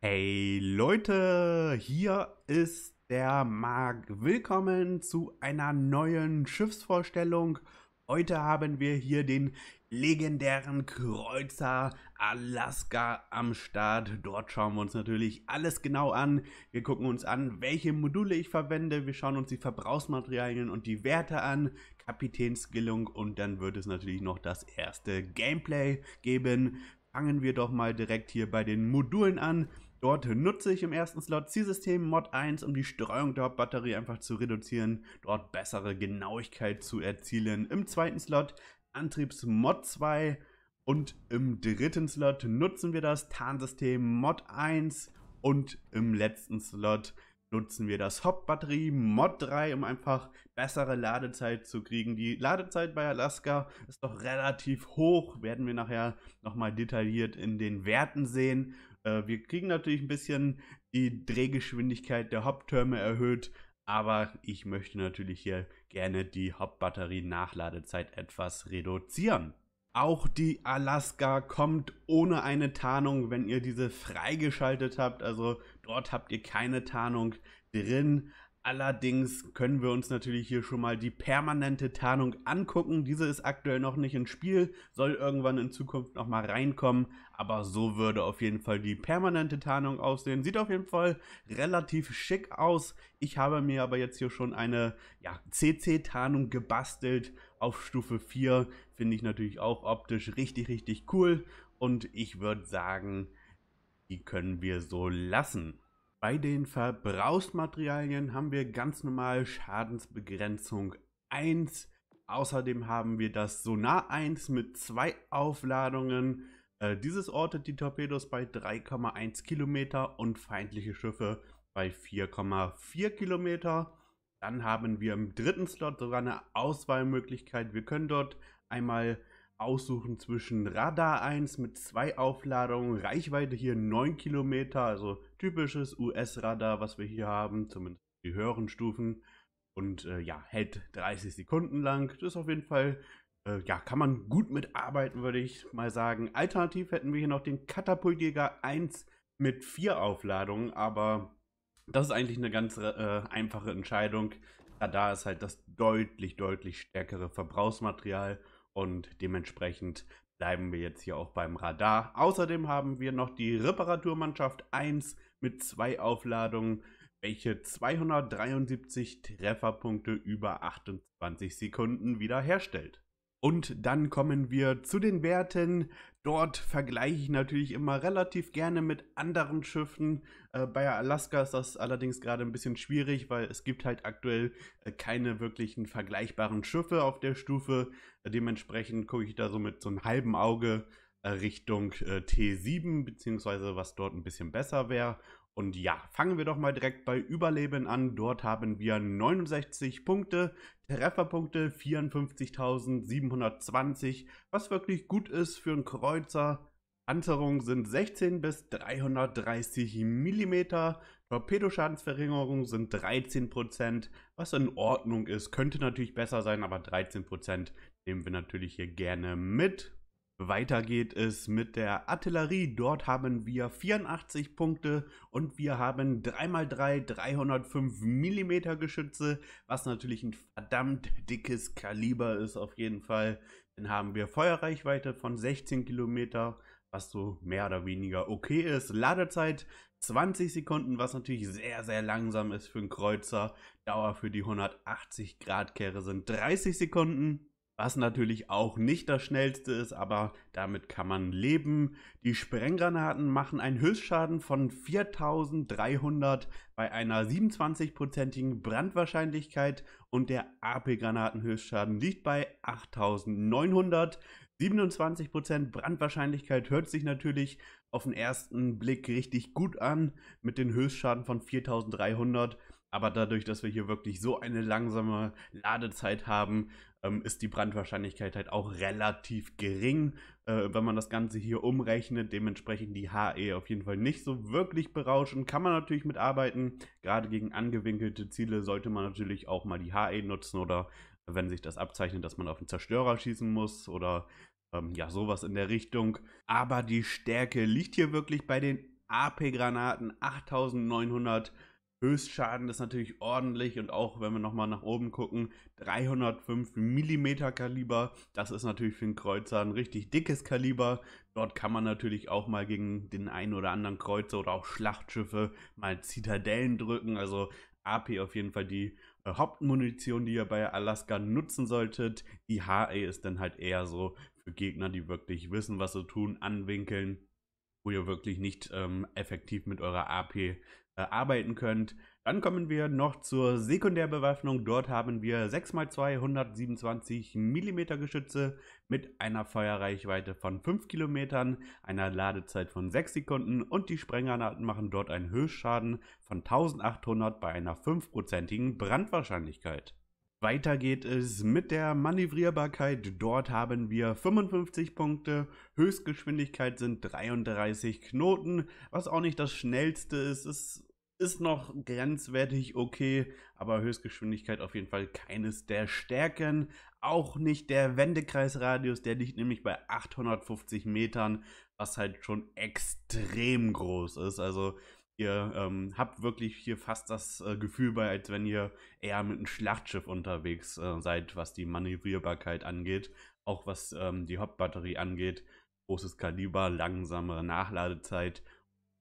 Hey Leute, hier ist der Marc. Willkommen zu einer neuen Schiffsvorstellung. Heute haben wir hier den legendären Kreuzer Alaska am Start. Dort schauen wir uns natürlich alles genau an. Wir gucken uns an, welche Module ich verwende. Wir schauen uns die Verbrauchsmaterialien und die Werte an. Kapitänskillung und dann wird es natürlich noch das erste Gameplay geben. Fangen wir doch mal direkt hier bei den Modulen an. Dort nutze ich im ersten Slot Zielsystem Mod 1, um die Streuung der Batterie einfach zu reduzieren, dort bessere Genauigkeit zu erzielen. Im zweiten Slot Antriebsmod 2 und im dritten Slot nutzen wir das Tarnsystem Mod 1 und im letzten Slot nutzen wir das Hauptbatterie Mod 3, um einfach bessere Ladezeit zu kriegen. Die Ladezeit bei Alaska ist doch relativ hoch, werden wir nachher nochmal detailliert in den Werten sehen. Äh, wir kriegen natürlich ein bisschen die Drehgeschwindigkeit der Haupttürme erhöht, aber ich möchte natürlich hier gerne die hauptbatterie nachladezeit etwas reduzieren. Auch die Alaska kommt ohne eine Tarnung, wenn ihr diese freigeschaltet habt. Also Dort habt ihr keine Tarnung drin. Allerdings können wir uns natürlich hier schon mal die permanente Tarnung angucken. Diese ist aktuell noch nicht ins Spiel, soll irgendwann in Zukunft nochmal reinkommen. Aber so würde auf jeden Fall die permanente Tarnung aussehen. Sieht auf jeden Fall relativ schick aus. Ich habe mir aber jetzt hier schon eine ja, CC-Tarnung gebastelt auf Stufe 4. Finde ich natürlich auch optisch richtig, richtig cool. Und ich würde sagen, die können wir so lassen. Bei den Verbrauchsmaterialien haben wir ganz normal Schadensbegrenzung 1. Außerdem haben wir das Sonar 1 mit zwei Aufladungen. Äh, dieses ortet die Torpedos bei 3,1 Kilometer und feindliche Schiffe bei 4,4 Kilometer. Dann haben wir im dritten Slot sogar eine Auswahlmöglichkeit. Wir können dort einmal aussuchen zwischen Radar 1 mit zwei Aufladungen, Reichweite hier 9 Kilometer, also typisches US-Radar, was wir hier haben, zumindest die höheren Stufen. Und äh, ja, hält 30 Sekunden lang. Das ist auf jeden Fall, äh, ja, kann man gut mitarbeiten, würde ich mal sagen. Alternativ hätten wir hier noch den Katapultjäger 1 mit vier Aufladungen, aber das ist eigentlich eine ganz äh, einfache Entscheidung. Radar ist halt das deutlich, deutlich stärkere Verbrauchsmaterial und dementsprechend bleiben wir jetzt hier auch beim Radar. Außerdem haben wir noch die Reparaturmannschaft 1 mit zwei Aufladungen, welche 273 Trefferpunkte über 28 Sekunden wiederherstellt. Und dann kommen wir zu den Werten. Dort vergleiche ich natürlich immer relativ gerne mit anderen Schiffen. Äh, bei Alaska ist das allerdings gerade ein bisschen schwierig, weil es gibt halt aktuell äh, keine wirklichen vergleichbaren Schiffe auf der Stufe. Äh, dementsprechend gucke ich da so mit so einem halben Auge äh, Richtung äh, T7, beziehungsweise was dort ein bisschen besser wäre. Und ja, fangen wir doch mal direkt bei Überleben an. Dort haben wir 69 Punkte, Trefferpunkte 54.720, was wirklich gut ist für einen Kreuzer. Panzerung sind 16 bis 330 mm, Torpedoschadensverringerung sind 13%, was in Ordnung ist. Könnte natürlich besser sein, aber 13% nehmen wir natürlich hier gerne mit. Weiter geht es mit der Artillerie. Dort haben wir 84 Punkte und wir haben 3x3 305 mm Geschütze, was natürlich ein verdammt dickes Kaliber ist auf jeden Fall. Dann haben wir Feuerreichweite von 16 Kilometer, was so mehr oder weniger okay ist. Ladezeit 20 Sekunden, was natürlich sehr, sehr langsam ist für einen Kreuzer. Dauer für die 180 Grad Kehre sind 30 Sekunden was natürlich auch nicht das schnellste ist, aber damit kann man leben. Die Sprenggranaten machen einen Höchstschaden von 4300 bei einer 27-prozentigen Brandwahrscheinlichkeit und der AP-Granaten-Höchstschaden liegt bei 8900. 27% Brandwahrscheinlichkeit hört sich natürlich auf den ersten Blick richtig gut an mit den Höchstschaden von 4300. Aber dadurch, dass wir hier wirklich so eine langsame Ladezeit haben, ähm, ist die Brandwahrscheinlichkeit halt auch relativ gering, äh, wenn man das Ganze hier umrechnet. Dementsprechend die HE auf jeden Fall nicht so wirklich berauschen. Kann man natürlich mitarbeiten. Gerade gegen angewinkelte Ziele sollte man natürlich auch mal die HE nutzen oder wenn sich das abzeichnet, dass man auf einen Zerstörer schießen muss oder ähm, ja, sowas in der Richtung. Aber die Stärke liegt hier wirklich bei den AP-Granaten 8900 Höchstschaden ist natürlich ordentlich und auch wenn wir nochmal nach oben gucken, 305 mm Kaliber, das ist natürlich für einen Kreuzer ein richtig dickes Kaliber. Dort kann man natürlich auch mal gegen den einen oder anderen Kreuzer oder auch Schlachtschiffe mal Zitadellen drücken. Also AP auf jeden Fall die äh, Hauptmunition, die ihr bei Alaska nutzen solltet. Die HE ist dann halt eher so für Gegner, die wirklich wissen, was sie tun, anwinkeln, wo ihr wirklich nicht ähm, effektiv mit eurer AP äh, arbeiten könnt. Dann kommen wir noch zur Sekundärbewaffnung. Dort haben wir 6x2 127 mm Geschütze mit einer Feuerreichweite von 5 km, einer Ladezeit von 6 Sekunden und die Sprenggranaten machen dort einen Höchstschaden von 1800 bei einer 5%igen Brandwahrscheinlichkeit. Weiter geht es mit der Manövrierbarkeit. Dort haben wir 55 Punkte, Höchstgeschwindigkeit sind 33 Knoten, was auch nicht das schnellste ist. Es ist noch grenzwertig okay, aber Höchstgeschwindigkeit auf jeden Fall keines der Stärken. Auch nicht der Wendekreisradius, der liegt nämlich bei 850 Metern, was halt schon extrem groß ist. Also ihr ähm, habt wirklich hier fast das äh, Gefühl bei, als wenn ihr eher mit einem Schlachtschiff unterwegs äh, seid, was die Manövrierbarkeit angeht, auch was ähm, die Hauptbatterie angeht. Großes Kaliber, langsame Nachladezeit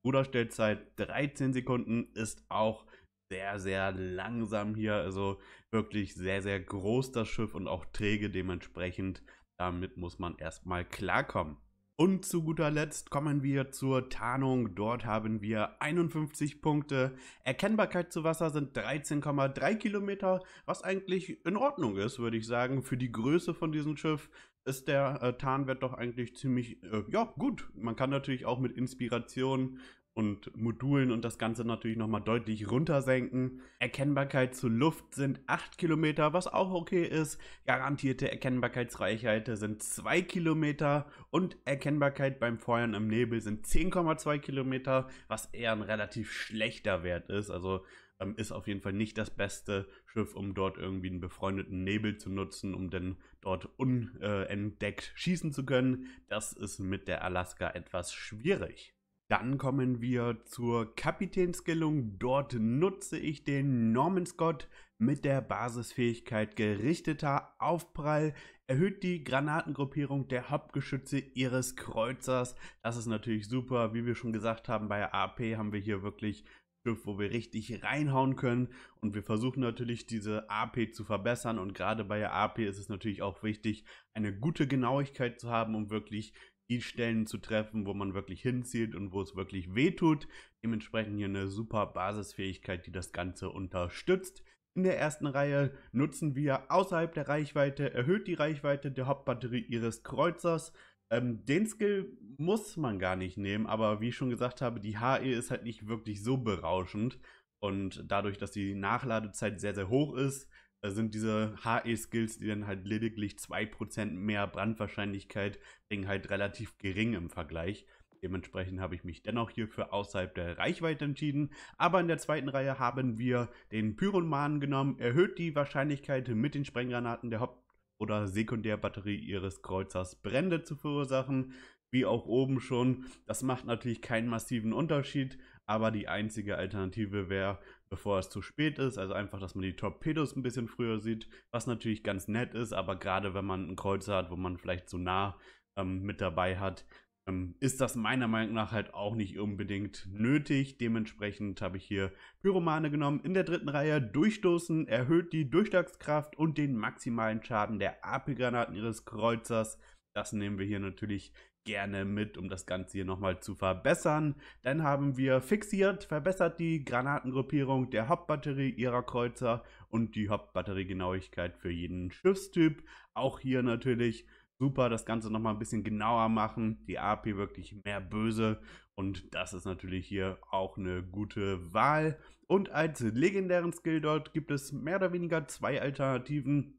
Ruderstellzeit 13 Sekunden ist auch sehr, sehr langsam hier. Also wirklich sehr, sehr groß das Schiff und auch träge dementsprechend. Damit muss man erstmal klarkommen. Und zu guter Letzt kommen wir zur Tarnung. Dort haben wir 51 Punkte. Erkennbarkeit zu Wasser sind 13,3 Kilometer, was eigentlich in Ordnung ist, würde ich sagen. Für die Größe von diesem Schiff ist der äh, Tarnwert doch eigentlich ziemlich äh, ja, gut. Man kann natürlich auch mit Inspiration und Modulen und das Ganze natürlich nochmal deutlich runtersenken. Erkennbarkeit zur Luft sind 8 Kilometer, was auch okay ist. Garantierte Erkennbarkeitsreichweite sind 2 Kilometer und Erkennbarkeit beim Feuern im Nebel sind 10,2 Kilometer, was eher ein relativ schlechter Wert ist. Also ähm, ist auf jeden Fall nicht das beste Schiff, um dort irgendwie einen befreundeten Nebel zu nutzen, um dann dort unentdeckt schießen zu können. Das ist mit der Alaska etwas schwierig. Dann kommen wir zur Kapitänsskillung. Dort nutze ich den Norman Scott mit der Basisfähigkeit gerichteter Aufprall, erhöht die Granatengruppierung der Hauptgeschütze ihres Kreuzers. Das ist natürlich super. Wie wir schon gesagt haben, bei AP haben wir hier wirklich Schiff, wo wir richtig reinhauen können. Und wir versuchen natürlich diese AP zu verbessern. Und gerade bei AP ist es natürlich auch wichtig, eine gute Genauigkeit zu haben, um wirklich die Stellen zu treffen, wo man wirklich hinzieht und wo es wirklich wehtut. Dementsprechend hier eine super Basisfähigkeit, die das Ganze unterstützt. In der ersten Reihe nutzen wir außerhalb der Reichweite, erhöht die Reichweite der Hauptbatterie ihres Kreuzers. Ähm, den Skill muss man gar nicht nehmen, aber wie ich schon gesagt habe, die HE ist halt nicht wirklich so berauschend. Und dadurch, dass die Nachladezeit sehr, sehr hoch ist, da sind diese HE-Skills, die dann halt lediglich 2% mehr Brandwahrscheinlichkeit bringen, halt relativ gering im Vergleich. Dementsprechend habe ich mich dennoch hierfür außerhalb der Reichweite entschieden. Aber in der zweiten Reihe haben wir den Pyromanen genommen, erhöht die Wahrscheinlichkeit mit den Sprenggranaten der Haupt- oder Sekundärbatterie ihres Kreuzers Brände zu verursachen wie auch oben schon. Das macht natürlich keinen massiven Unterschied, aber die einzige Alternative wäre, bevor es zu spät ist, also einfach, dass man die Torpedos ein bisschen früher sieht, was natürlich ganz nett ist, aber gerade wenn man einen Kreuzer hat, wo man vielleicht so nah ähm, mit dabei hat, ähm, ist das meiner Meinung nach halt auch nicht unbedingt nötig. Dementsprechend habe ich hier Pyromane genommen. In der dritten Reihe durchstoßen, erhöht die Durchschlagskraft und den maximalen Schaden der AP-Granaten ihres Kreuzers. Das nehmen wir hier natürlich gerne mit, um das Ganze hier nochmal zu verbessern. Dann haben wir fixiert, verbessert die Granatengruppierung der Hauptbatterie ihrer Kreuzer und die Hauptbatteriegenauigkeit für jeden Schiffstyp. Auch hier natürlich super das Ganze nochmal ein bisschen genauer machen. Die AP wirklich mehr böse und das ist natürlich hier auch eine gute Wahl. Und als legendären Skill dort gibt es mehr oder weniger zwei Alternativen.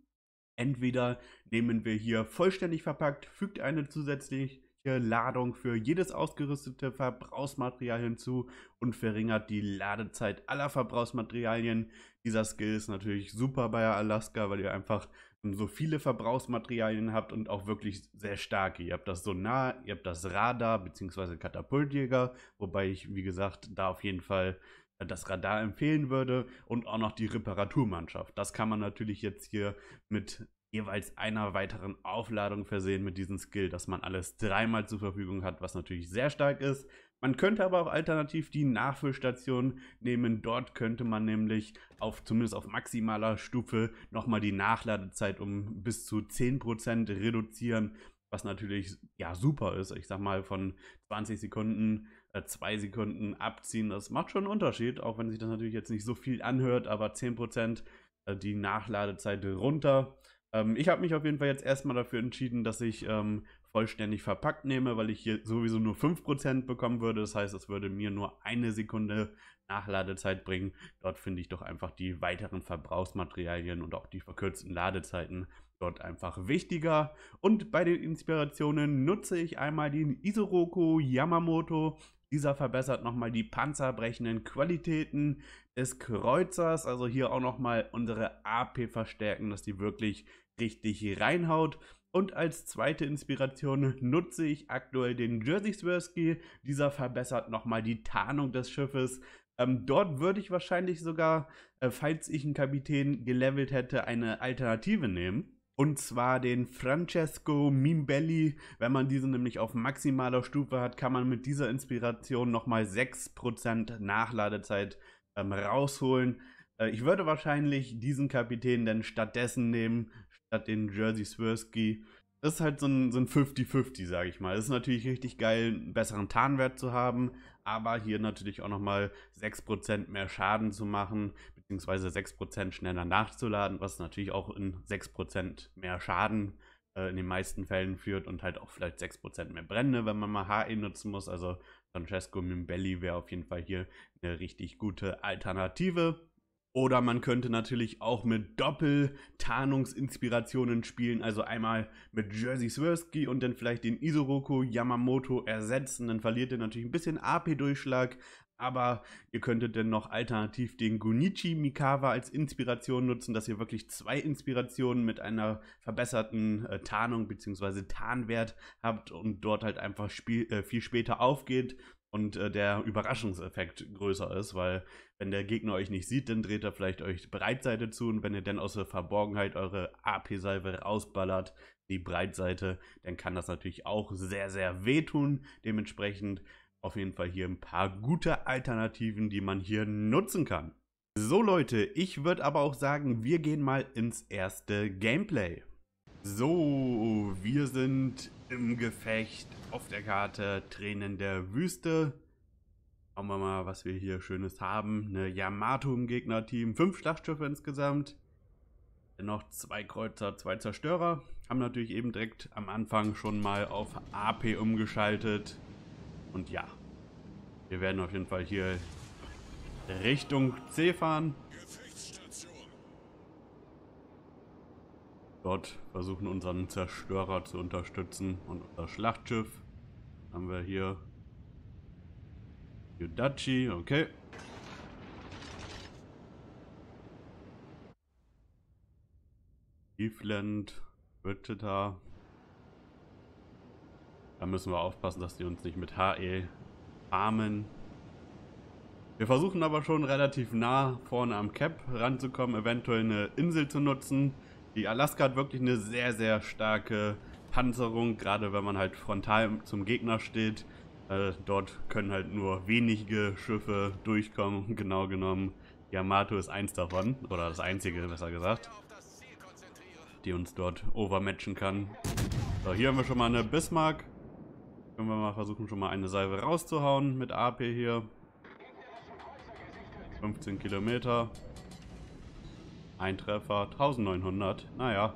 Entweder nehmen wir hier vollständig verpackt, fügt eine zusätzlich zusätzliche Ladung für jedes ausgerüstete Verbrauchsmaterial hinzu und verringert die Ladezeit aller Verbrauchsmaterialien. Dieser Skill ist natürlich super bei Alaska, weil ihr einfach so viele Verbrauchsmaterialien habt und auch wirklich sehr starke. Ihr habt das Sonar, ihr habt das Radar bzw. Katapultjäger, wobei ich, wie gesagt, da auf jeden Fall das Radar empfehlen würde und auch noch die Reparaturmannschaft. Das kann man natürlich jetzt hier mit jeweils einer weiteren Aufladung versehen mit diesem Skill, dass man alles dreimal zur Verfügung hat, was natürlich sehr stark ist. Man könnte aber auch alternativ die Nachfüllstation nehmen. Dort könnte man nämlich auf zumindest auf maximaler Stufe nochmal die Nachladezeit um bis zu 10% reduzieren, was natürlich ja super ist. Ich sag mal von 20 Sekunden, 2 äh, Sekunden abziehen, das macht schon einen Unterschied, auch wenn sich das natürlich jetzt nicht so viel anhört, aber 10% äh, die Nachladezeit runter ähm, ich habe mich auf jeden Fall jetzt erstmal dafür entschieden, dass ich ähm, vollständig verpackt nehme, weil ich hier sowieso nur 5% bekommen würde. Das heißt, es würde mir nur eine Sekunde Nachladezeit bringen. Dort finde ich doch einfach die weiteren Verbrauchsmaterialien und auch die verkürzten Ladezeiten dort einfach wichtiger. Und bei den Inspirationen nutze ich einmal den Isoroku Yamamoto dieser verbessert nochmal die panzerbrechenden Qualitäten des Kreuzers. Also hier auch nochmal unsere AP verstärken, dass die wirklich richtig reinhaut. Und als zweite Inspiration nutze ich aktuell den Jersey Swirsky. Dieser verbessert nochmal die Tarnung des Schiffes. Ähm, dort würde ich wahrscheinlich sogar, äh, falls ich einen Kapitän gelevelt hätte, eine Alternative nehmen. Und zwar den Francesco Mimbelli. Wenn man diesen nämlich auf maximaler Stufe hat, kann man mit dieser Inspiration nochmal 6% Nachladezeit ähm, rausholen. Äh, ich würde wahrscheinlich diesen Kapitän dann stattdessen nehmen, statt den Jersey Swirsky. Das ist halt so ein 50-50, so ein sage ich mal. Das ist natürlich richtig geil, einen besseren Tarnwert zu haben, aber hier natürlich auch nochmal 6% mehr Schaden zu machen, beziehungsweise 6% schneller nachzuladen, was natürlich auch in 6% mehr Schaden äh, in den meisten Fällen führt und halt auch vielleicht 6% mehr Brände, wenn man mal HE nutzen muss. Also Francesco Mimbelli wäre auf jeden Fall hier eine richtig gute Alternative. Oder man könnte natürlich auch mit Doppeltarnungsinspirationen spielen, also einmal mit Jersey Swirsky und dann vielleicht den Isoroku Yamamoto ersetzen. Dann verliert er natürlich ein bisschen AP-Durchschlag, aber ihr könntet dann noch alternativ den Gunichi Mikawa als Inspiration nutzen, dass ihr wirklich zwei Inspirationen mit einer verbesserten äh, Tarnung bzw. Tarnwert habt und dort halt einfach spiel, äh, viel später aufgeht und äh, der Überraschungseffekt größer ist, weil wenn der Gegner euch nicht sieht, dann dreht er vielleicht euch Breitseite zu und wenn ihr dann aus der Verborgenheit eure AP-Salve rausballert, die Breitseite, dann kann das natürlich auch sehr, sehr wehtun. Dementsprechend auf jeden Fall hier ein paar gute Alternativen, die man hier nutzen kann. So Leute, ich würde aber auch sagen, wir gehen mal ins erste Gameplay. So, wir sind im Gefecht auf der Karte Tränen der Wüste. Schauen wir mal, was wir hier Schönes haben. Eine Yamato im Gegnerteam, fünf Schlachtschiffe insgesamt. Dennoch zwei Kreuzer, zwei Zerstörer. Haben natürlich eben direkt am Anfang schon mal auf AP umgeschaltet. Und ja, wir werden auf jeden Fall hier Richtung C fahren. Dort versuchen unseren Zerstörer zu unterstützen und unser Schlachtschiff. Haben wir hier Yudachi, okay. Heathland, Wichita, da müssen wir aufpassen, dass die uns nicht mit HE armen. Wir versuchen aber schon relativ nah vorne am Cap ranzukommen, eventuell eine Insel zu nutzen. Die Alaska hat wirklich eine sehr, sehr starke Panzerung, gerade wenn man halt frontal zum Gegner steht. Äh, dort können halt nur wenige Schiffe durchkommen, genau genommen. Yamato ist eins davon, oder das einzige, besser gesagt, die uns dort overmatchen kann. So, hier haben wir schon mal eine Bismarck. Können wir mal versuchen, schon mal eine Salve rauszuhauen mit AP hier. 15 Kilometer. Ein Treffer, 1900. Naja,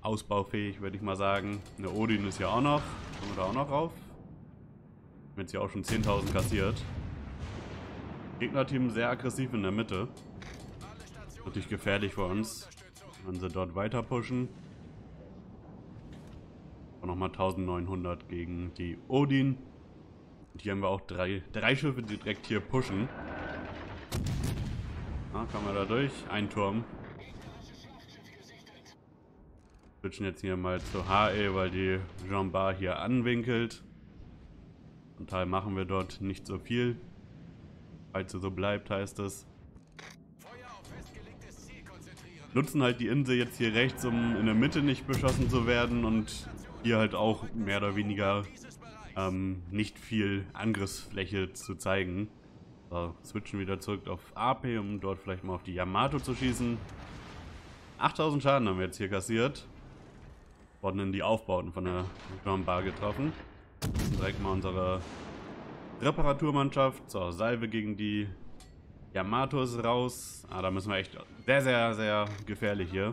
ausbaufähig, würde ich mal sagen. Eine Odin ist ja auch noch. Kommen wir da auch noch rauf. jetzt ja auch schon 10.000 kassiert. Gegnerteam sehr aggressiv in der Mitte. Natürlich gefährlich für uns. Wenn sie dort weiter pushen nochmal 1900 gegen die Odin. Und Hier haben wir auch drei, drei Schiffe, die direkt hier pushen. Na, kann man da durch? Ein Turm. Switchen jetzt hier mal zur HE, weil die Jean Bar hier anwinkelt. Zum Teil machen wir dort nicht so viel. Falls es so bleibt, heißt es. Nutzen halt die Insel jetzt hier rechts, um in der Mitte nicht beschossen zu werden und hier halt auch mehr oder weniger ähm, nicht viel Angriffsfläche zu zeigen. So, switchen wieder zurück auf AP, um dort vielleicht mal auf die Yamato zu schießen. 8000 Schaden haben wir jetzt hier kassiert. Wurden in die Aufbauten von der John Bar getroffen. Direkt mal unsere Reparaturmannschaft. So, Salve gegen die Yamato ist raus. Ah, da müssen wir echt sehr, sehr, sehr gefährlich hier.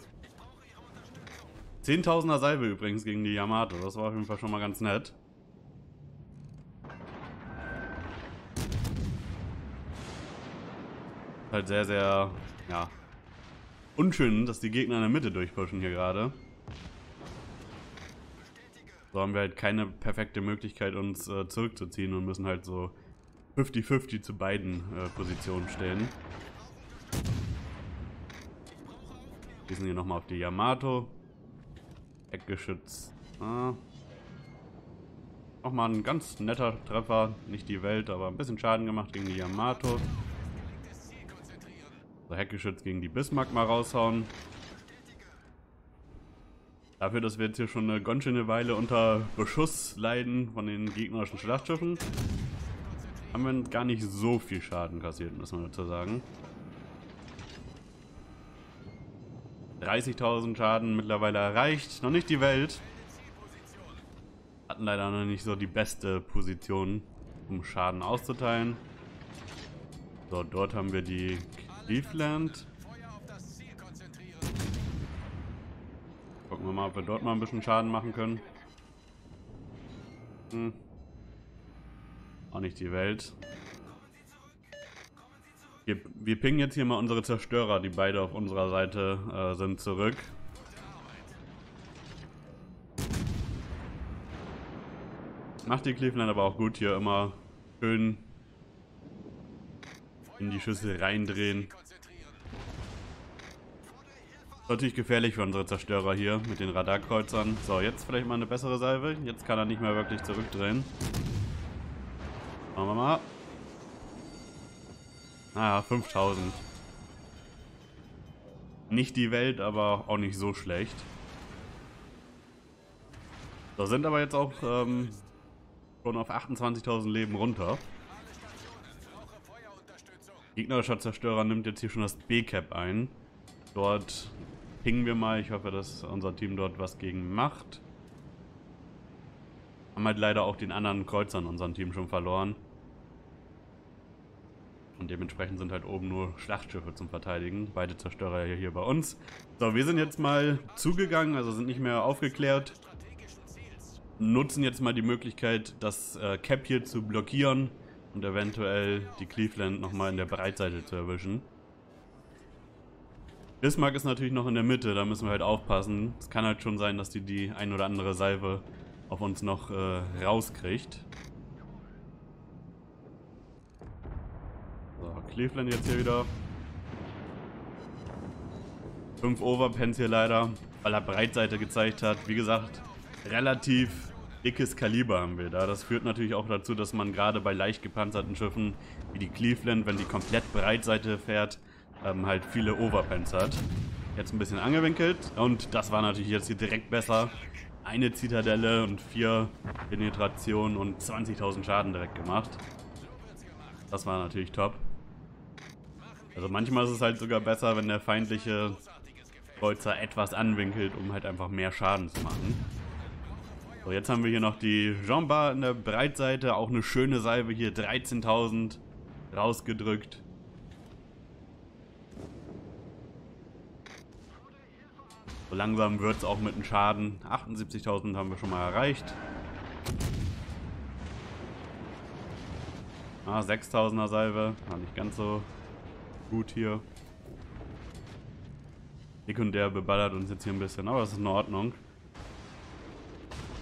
Zehntausender Salve übrigens gegen die Yamato. Das war auf jeden Fall schon mal ganz nett. halt sehr, sehr, ja, unschön, dass die Gegner in der Mitte durchpushen hier gerade. So haben wir halt keine perfekte Möglichkeit, uns äh, zurückzuziehen und müssen halt so 50-50 zu beiden äh, Positionen stehen. Wir Schießen hier nochmal auf die Yamato. Eckgeschütz. Ah. Nochmal ein ganz netter Treffer. Nicht die Welt, aber ein bisschen Schaden gemacht gegen die Yamato. So, Heckgeschütz gegen die Bismarck mal raushauen. Dafür, dass wir jetzt hier schon eine ganz schöne Weile unter Beschuss leiden von den gegnerischen Schlachtschiffen, haben wir gar nicht so viel Schaden kassiert, muss man dazu sagen. 30.000 Schaden mittlerweile erreicht. Noch nicht die Welt. Hatten leider noch nicht so die beste Position, um Schaden auszuteilen. So, dort haben wir die Cleveland. Gucken wir mal, ob wir dort mal ein bisschen Schaden machen können. Hm. Auch nicht die Welt. Wir, wir pingen jetzt hier mal unsere Zerstörer, die beide auf unserer Seite äh, sind, zurück. Macht die Cleveland aber auch gut hier immer schön in die Schüssel reindrehen. natürlich gefährlich für unsere Zerstörer hier mit den Radarkreuzern. So, jetzt vielleicht mal eine bessere Salve. Jetzt kann er nicht mehr wirklich zurückdrehen. Machen wir mal. Ah, naja, 5000. Nicht die Welt, aber auch nicht so schlecht. Da sind aber jetzt auch ähm, schon auf 28.000 Leben runter. Gegnerischer Zerstörer nimmt jetzt hier schon das B-Cap ein. Dort pingen wir mal. Ich hoffe, dass unser Team dort was gegen macht. Haben halt leider auch den anderen Kreuzern unserem Team schon verloren. Und dementsprechend sind halt oben nur Schlachtschiffe zum Verteidigen. Beide Zerstörer hier, hier bei uns. So, wir sind jetzt mal zugegangen, also sind nicht mehr aufgeklärt. Nutzen jetzt mal die Möglichkeit, das äh, Cap hier zu blockieren und eventuell die Cleveland nochmal in der Breitseite zu erwischen. Bismarck ist natürlich noch in der Mitte, da müssen wir halt aufpassen. Es kann halt schon sein, dass die die ein oder andere Salve auf uns noch äh, rauskriegt. So, Cleveland jetzt hier wieder. Fünf Overpens hier leider, weil er Breitseite gezeigt hat. Wie gesagt, relativ dickes Kaliber haben wir da. Das führt natürlich auch dazu, dass man gerade bei leicht gepanzerten Schiffen wie die Cleveland, wenn die komplett Breitseite fährt, ähm, halt viele Overpens hat. Jetzt ein bisschen angewinkelt und das war natürlich jetzt hier direkt besser. Eine Zitadelle und vier Penetrationen und 20.000 Schaden direkt gemacht. Das war natürlich top. Also manchmal ist es halt sogar besser, wenn der feindliche Kreuzer etwas anwinkelt, um halt einfach mehr Schaden zu machen. So, jetzt haben wir hier noch die Jamba in der Breitseite. Auch eine schöne Salve hier. 13.000 rausgedrückt. So langsam wird es auch mit dem Schaden. 78.000 haben wir schon mal erreicht. Ah, 6.000er Salve. War nicht ganz so gut hier. Sekundär beballert uns jetzt hier ein bisschen, aber das ist in Ordnung.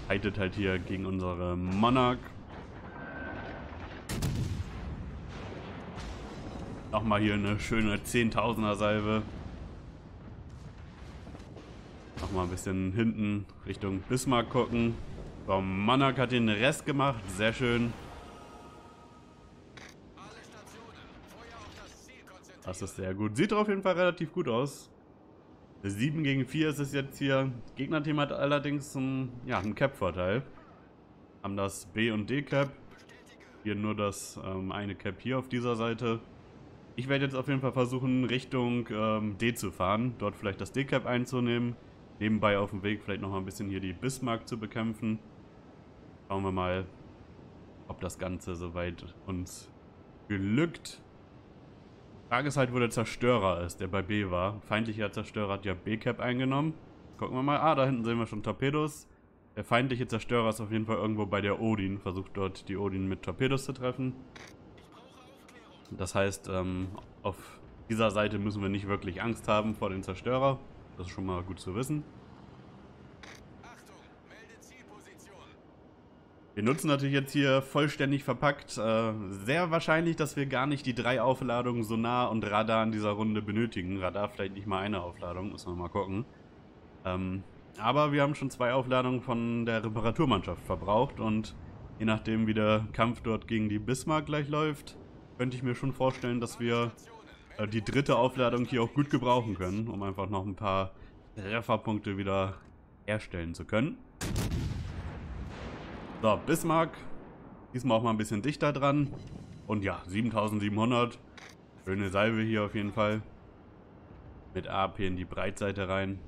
Heitet halt hier gegen unsere Monarch. Nochmal hier eine schöne 10.000er Salve. Nochmal ein bisschen hinten Richtung Bismarck gucken. So, Monarch hat den Rest gemacht, sehr schön. Das ist sehr gut. Sieht auf jeden Fall relativ gut aus. 7 gegen 4 ist es jetzt hier. Gegnerteam hat allerdings einen, ja, einen Cap-Vorteil. Haben das B und D Cap. Hier nur das ähm, eine Cap hier auf dieser Seite. Ich werde jetzt auf jeden Fall versuchen, Richtung ähm, D zu fahren. Dort vielleicht das D-Cap einzunehmen. Nebenbei auf dem Weg vielleicht nochmal ein bisschen hier die Bismarck zu bekämpfen. Schauen wir mal, ob das Ganze soweit uns glückt. Frage ist halt, wo der Zerstörer ist, der bei B war. Feindlicher Zerstörer hat ja B-Cap eingenommen. Gucken wir mal. Ah, da hinten sehen wir schon Torpedos. Der feindliche Zerstörer ist auf jeden Fall irgendwo bei der Odin. Versucht dort die Odin mit Torpedos zu treffen. Das heißt, ähm, auf dieser Seite müssen wir nicht wirklich Angst haben vor dem Zerstörer. Das ist schon mal gut zu wissen. Wir nutzen natürlich jetzt hier vollständig verpackt. Äh, sehr wahrscheinlich, dass wir gar nicht die drei Aufladungen Sonar und Radar in dieser Runde benötigen. Radar vielleicht nicht mal eine Aufladung, müssen wir mal gucken. Ähm, aber wir haben schon zwei Aufladungen von der Reparaturmannschaft verbraucht und je nachdem wie der Kampf dort gegen die Bismarck gleich läuft, könnte ich mir schon vorstellen, dass wir äh, die dritte Aufladung hier auch gut gebrauchen können, um einfach noch ein paar Trefferpunkte wieder herstellen zu können. So, Bismarck. Diesmal auch mal ein bisschen dichter dran. Und ja, 7700. Schöne Salve hier auf jeden Fall. Mit AP in die Breitseite rein.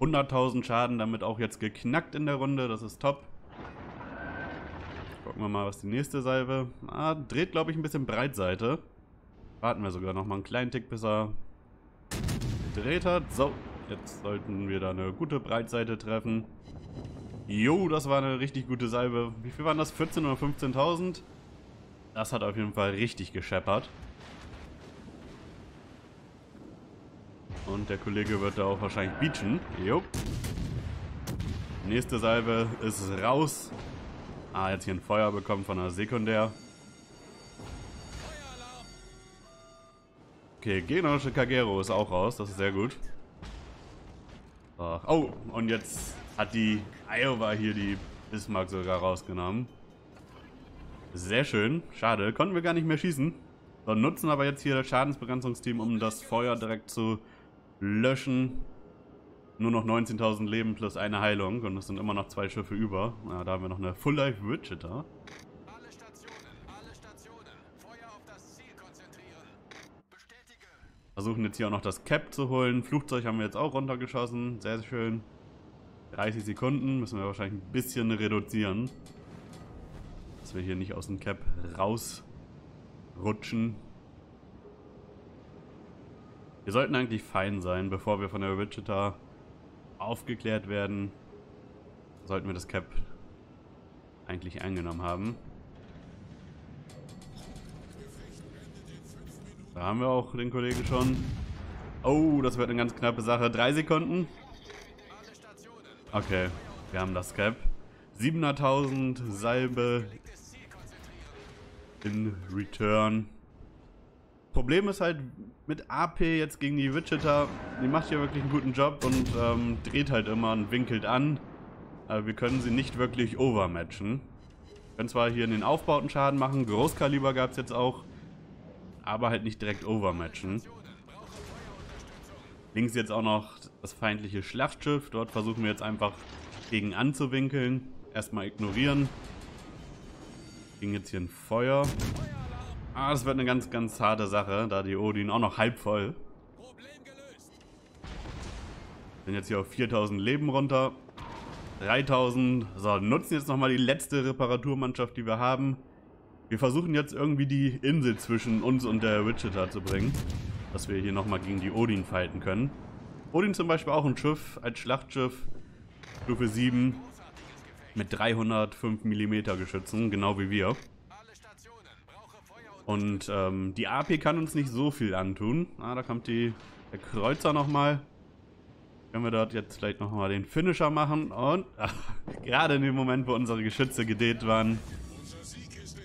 100.000 Schaden damit auch jetzt geknackt in der Runde. Das ist top. Gucken wir mal, was die nächste Salve... Ah, dreht, glaube ich, ein bisschen Breitseite. Warten wir sogar noch mal einen kleinen Tick, bis er gedreht hat. So, jetzt sollten wir da eine gute Breitseite treffen. Jo, das war eine richtig gute Salbe. Wie viel waren das? 14 oder 15.000? Das hat auf jeden Fall richtig gescheppert. Und der Kollege wird da auch wahrscheinlich beachen. Jo. Nächste Salbe ist raus. Ah, jetzt hier ein Feuer bekommen von einer Sekundär. Okay, generische Kagero ist auch raus. Das ist sehr gut. oh, und jetzt hat die Iowa hier die Bismarck sogar rausgenommen. Sehr schön. Schade. Konnten wir gar nicht mehr schießen. So, nutzen aber jetzt hier das Schadensbegrenzungsteam, um das Feuer direkt zu löschen. Nur noch 19.000 Leben plus eine Heilung. Und es sind immer noch zwei Schiffe über. Ja, da haben wir noch eine Full Life Wichita. Alle Stationen, alle Stationen. Feuer auf das Ziel konzentrieren. Bestätige. Versuchen jetzt hier auch noch das Cap zu holen. Flugzeug haben wir jetzt auch runtergeschossen. Sehr, sehr schön. 30 Sekunden müssen wir wahrscheinlich ein bisschen reduzieren. Dass wir hier nicht aus dem Cap rausrutschen. Wir sollten eigentlich fein sein, bevor wir von der Wichita aufgeklärt werden. Sollten wir das Cap eigentlich eingenommen haben. Da haben wir auch den Kollegen schon. Oh, das wird eine ganz knappe Sache. Drei Sekunden. Okay, wir haben das Cap. 700.000 Salbe in Return. Problem ist halt mit AP jetzt gegen die Wichita, die macht hier wirklich einen guten Job und ähm, dreht halt immer und winkelt an. Aber wir können sie nicht wirklich overmatchen. Wir können zwar hier in den Aufbauten Schaden machen, Großkaliber gab es jetzt auch, aber halt nicht direkt overmatchen. Links jetzt auch noch das feindliche Schlachtschiff. Dort versuchen wir jetzt einfach gegen anzuwinkeln. Erstmal ignorieren. Ging jetzt hier ein Feuer. Ah, das wird eine ganz, ganz harte Sache, da die Odin auch noch halb voll. Sind jetzt hier auf 4000 Leben runter. 3000. So, nutzen jetzt nochmal die letzte Reparaturmannschaft, die wir haben. Wir versuchen jetzt irgendwie die Insel zwischen uns und der Wichita zu bringen. Dass wir hier nochmal gegen die Odin fighten können. Odin zum Beispiel auch ein Schiff, als Schlachtschiff, Stufe 7, mit 305 mm Geschützen, genau wie wir. Und ähm, die AP kann uns nicht so viel antun. Ah, da kommt die, der Kreuzer nochmal. Können wir dort jetzt vielleicht nochmal den Finisher machen. Und ach, gerade in dem Moment, wo unsere Geschütze gedäht waren,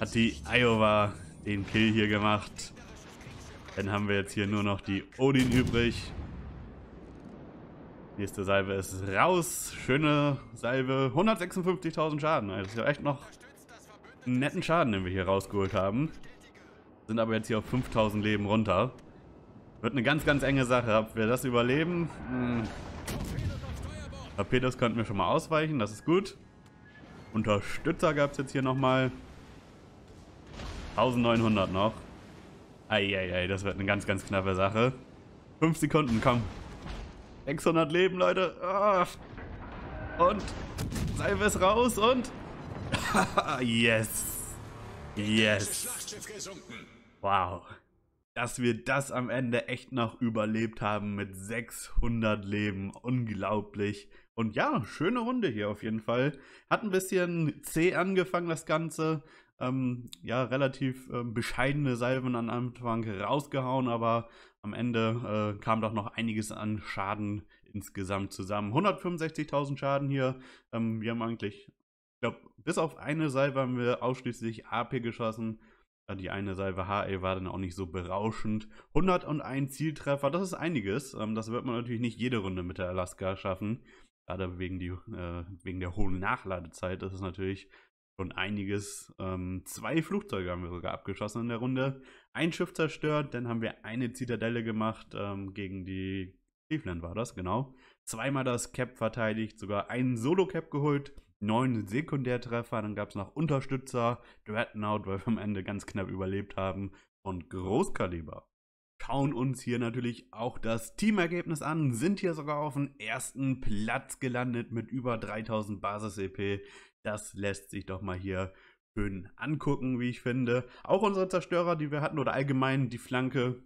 hat die Iowa den Kill hier gemacht. Dann haben wir jetzt hier nur noch die Odin übrig. Nächste Salve ist raus. Schöne Salve. 156.000 Schaden. Also ist ja echt noch einen netten Schaden, den wir hier rausgeholt haben. Sind aber jetzt hier auf 5.000 Leben runter. Wird eine ganz, ganz enge Sache. Ob wir das überleben? Hm. Torpedos könnten wir schon mal ausweichen. Das ist gut. Unterstützer gab es jetzt hier nochmal. 1900 noch. Eieiei, das wird eine ganz, ganz knappe Sache. 5 Sekunden, komm. 600 Leben, Leute. Ah. Und Salve ist raus und... yes. Yes. Wow. Dass wir das am Ende echt noch überlebt haben mit 600 Leben. Unglaublich. Und ja, schöne Runde hier auf jeden Fall. Hat ein bisschen zäh angefangen das Ganze. Ähm, ja, relativ ähm, bescheidene Salven am Anfang rausgehauen, aber am Ende äh, kam doch noch einiges an Schaden insgesamt zusammen. 165.000 Schaden hier. Ähm, wir haben eigentlich, ich glaube, bis auf eine Salve haben wir ausschließlich AP geschossen. Äh, die eine Salve HE war dann auch nicht so berauschend. 101 Zieltreffer, das ist einiges. Ähm, das wird man natürlich nicht jede Runde mit der Alaska schaffen. Gerade wegen, die, äh, wegen der hohen Nachladezeit ist es natürlich schon einiges. Ähm, zwei Flugzeuge haben wir sogar abgeschossen in der Runde. Ein Schiff zerstört, dann haben wir eine Zitadelle gemacht ähm, gegen die Cleveland war das, genau. Zweimal das Cap verteidigt, sogar einen Solo-Cap geholt, neun Sekundärtreffer, dann gab es noch Unterstützer, Dreadnought, weil wir am Ende ganz knapp überlebt haben und Großkaliber. Schauen uns hier natürlich auch das Teamergebnis an, sind hier sogar auf dem ersten Platz gelandet mit über 3000 Basis-EP. Das lässt sich doch mal hier schön angucken, wie ich finde. Auch unsere Zerstörer, die wir hatten, oder allgemein die Flanke,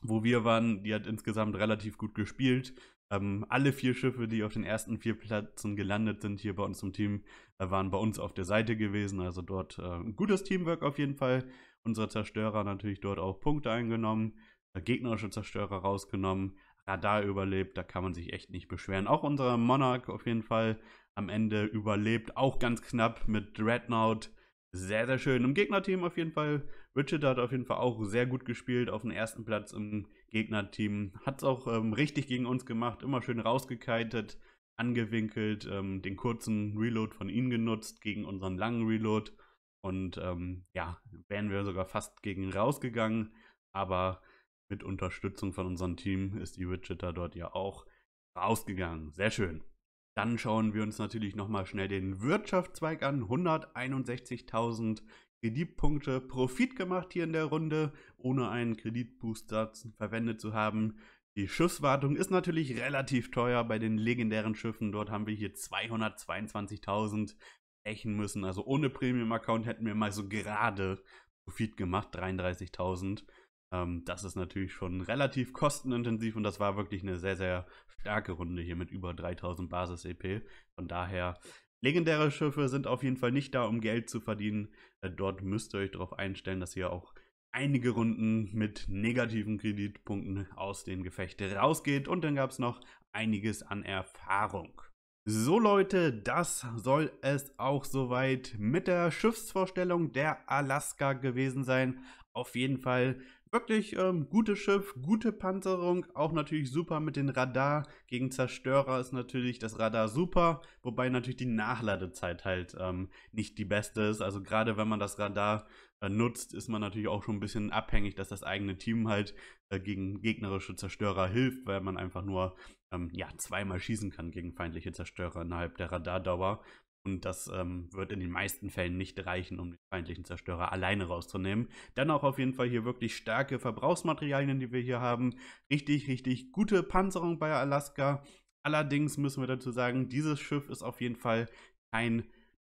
wo wir waren, die hat insgesamt relativ gut gespielt. Ähm, alle vier Schiffe, die auf den ersten vier Plätzen gelandet sind, hier bei uns im Team, äh, waren bei uns auf der Seite gewesen. Also dort äh, ein gutes Teamwork auf jeden Fall. Unsere Zerstörer natürlich dort auch Punkte eingenommen äh, gegnerische Zerstörer rausgenommen. Radar überlebt, da kann man sich echt nicht beschweren. Auch unser Monarch auf jeden Fall am Ende überlebt, auch ganz knapp mit Dreadnought. Sehr, sehr schön. Im Gegnerteam auf jeden Fall. Richard hat auf jeden Fall auch sehr gut gespielt, auf dem ersten Platz im Gegnerteam. Hat es auch ähm, richtig gegen uns gemacht, immer schön rausgekitet, angewinkelt, ähm, den kurzen Reload von ihm genutzt gegen unseren langen Reload. Und ähm, ja, wären wir sogar fast gegen rausgegangen. Aber mit Unterstützung von unserem Team ist die Widgeter dort ja auch rausgegangen. Sehr schön. Dann schauen wir uns natürlich nochmal schnell den Wirtschaftszweig an. 161.000 Kreditpunkte Profit gemacht hier in der Runde, ohne einen Kreditbooster verwendet zu haben. Die Schiffswartung ist natürlich relativ teuer bei den legendären Schiffen. Dort haben wir hier 222.000 echen müssen. Also ohne Premium-Account hätten wir mal so gerade Profit gemacht, 33.000. Ähm, das ist natürlich schon relativ kostenintensiv und das war wirklich eine sehr, sehr starke Runde hier mit über 3000 Basis-EP. Von daher, legendäre Schiffe sind auf jeden Fall nicht da, um Geld zu verdienen. Äh, dort müsst ihr euch darauf einstellen, dass ihr auch einige Runden mit negativen Kreditpunkten aus den Gefechten rausgeht und dann gab es noch einiges an Erfahrung. So Leute, das soll es auch soweit mit der Schiffsvorstellung der Alaska gewesen sein. Auf jeden Fall Wirklich ähm, gutes Schiff, gute Panzerung, auch natürlich super mit dem Radar. Gegen Zerstörer ist natürlich das Radar super, wobei natürlich die Nachladezeit halt ähm, nicht die beste ist. Also gerade wenn man das Radar äh, nutzt, ist man natürlich auch schon ein bisschen abhängig, dass das eigene Team halt äh, gegen gegnerische Zerstörer hilft, weil man einfach nur ähm, ja, zweimal schießen kann gegen feindliche Zerstörer innerhalb der Radardauer. Und das ähm, wird in den meisten Fällen nicht reichen, um den feindlichen Zerstörer alleine rauszunehmen. Dann auch auf jeden Fall hier wirklich starke Verbrauchsmaterialien, die wir hier haben. Richtig, richtig gute Panzerung bei Alaska. Allerdings müssen wir dazu sagen, dieses Schiff ist auf jeden Fall kein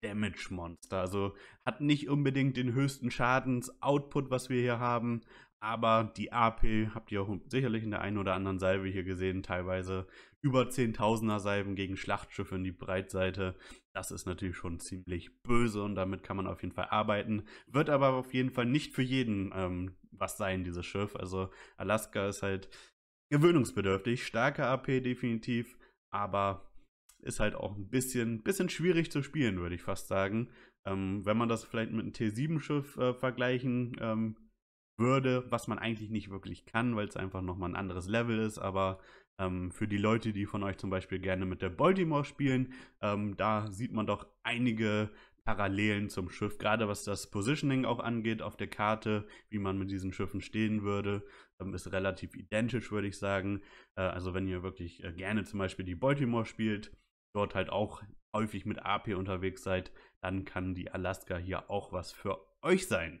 Damage Monster. Also hat nicht unbedingt den höchsten Schadens-Output, was wir hier haben. Aber die AP habt ihr auch sicherlich in der einen oder anderen Salve hier gesehen, teilweise über 10.000er Salven gegen Schlachtschiffe in die Breitseite. Das ist natürlich schon ziemlich böse und damit kann man auf jeden Fall arbeiten. Wird aber auf jeden Fall nicht für jeden ähm, was sein, dieses Schiff. Also Alaska ist halt gewöhnungsbedürftig, starke AP definitiv, aber ist halt auch ein bisschen, bisschen schwierig zu spielen, würde ich fast sagen. Ähm, wenn man das vielleicht mit einem T7-Schiff äh, vergleichen ähm, würde, was man eigentlich nicht wirklich kann, weil es einfach nochmal ein anderes Level ist, aber ähm, für die Leute, die von euch zum Beispiel gerne mit der Baltimore spielen, ähm, da sieht man doch einige Parallelen zum Schiff, gerade was das Positioning auch angeht auf der Karte, wie man mit diesen Schiffen stehen würde, ähm, ist relativ identisch, würde ich sagen. Äh, also wenn ihr wirklich äh, gerne zum Beispiel die Baltimore spielt, dort halt auch häufig mit AP unterwegs seid, dann kann die Alaska hier auch was für euch sein.